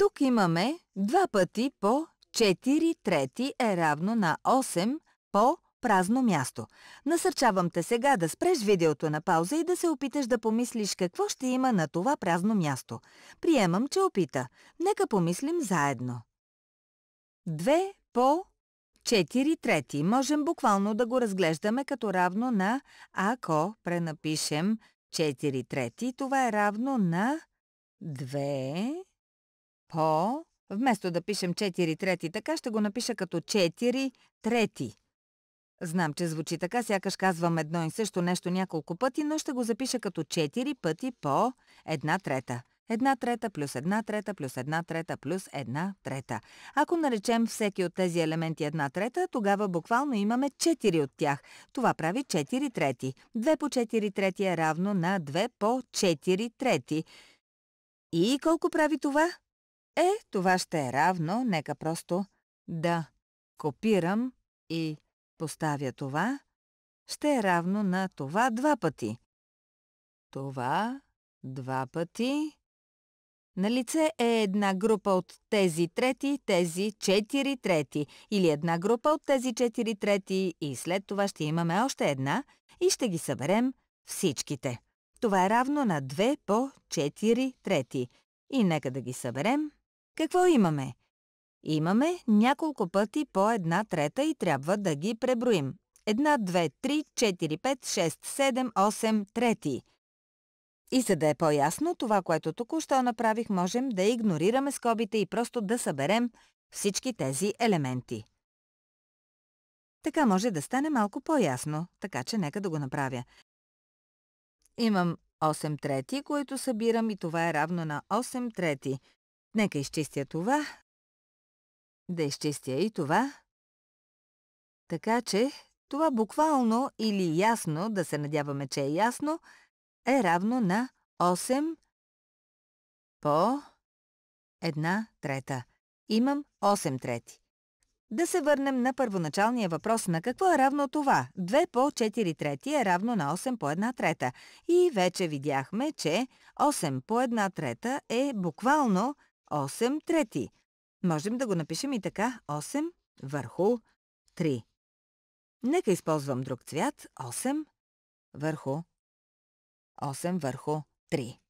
Тук имаме 2 пъти по 4 трети е равно на 8 по празно място. Насърчавам те сега да спреш видеото на пауза и да се опиташ да помислиш какво ще има на това празно място. Приемам, че опита. Нека помислим заедно. 2 по 4 трети. Можем буквално да го разглеждаме като равно на ако пренапишем 4 трети, това е равно на 2 по, вместо да пишем 4 трети, така ще го напиша като 4 трети. Знам, че звучи така, сякаш казвам едно и също нещо няколко пъти, но ще го запиша като 4 пъти по една трета. Една трета плюс една трета плюс една трета плюс една трета. Ако наречем всеки от тези елементи една трета, тогава буквално имаме 4 от тях. Това прави 4 трети. 2 по 4 трети е равно на 2 по 4 трети. И колко прави това? Е, това ще е равно, нека просто да копирам и поставя това, ще е равно на това два пъти. Това два пъти. На лице е една група от тези трети, тези четири трети или една група от тези четири трети и след това ще имаме още една и ще ги съберем всичките. Това е равно на 2 по 4 трети. И нека да ги съберем какво имаме? Имаме няколко пъти по една трета и трябва да ги преброим. Една, две, три, четири, пет, шест, седем, осем, трети. И за да е по-ясно, това, което току-що направих, можем да игнорираме скобите и просто да съберем всички тези елементи. Така може да стане малко по-ясно, така че нека да го направя. Имам 8 трети, които събирам и това е равно на 8 трети. Нека изчистя това, да изчистя и това. Така че това буквално или ясно, да се надяваме, че е ясно, е равно на 8 по 1 трета. Имам 8 трети. Да се върнем на първоначалния въпрос на какво е равно това. 2 по 4 трети е равно на 8 по 1 трета. И вече видяхме, че 8 по 1 трета е буквално 8 трети. Можем да го напишем и така 8 върху 3. Нека използвам друг цвят 8 върху 8 върху 3.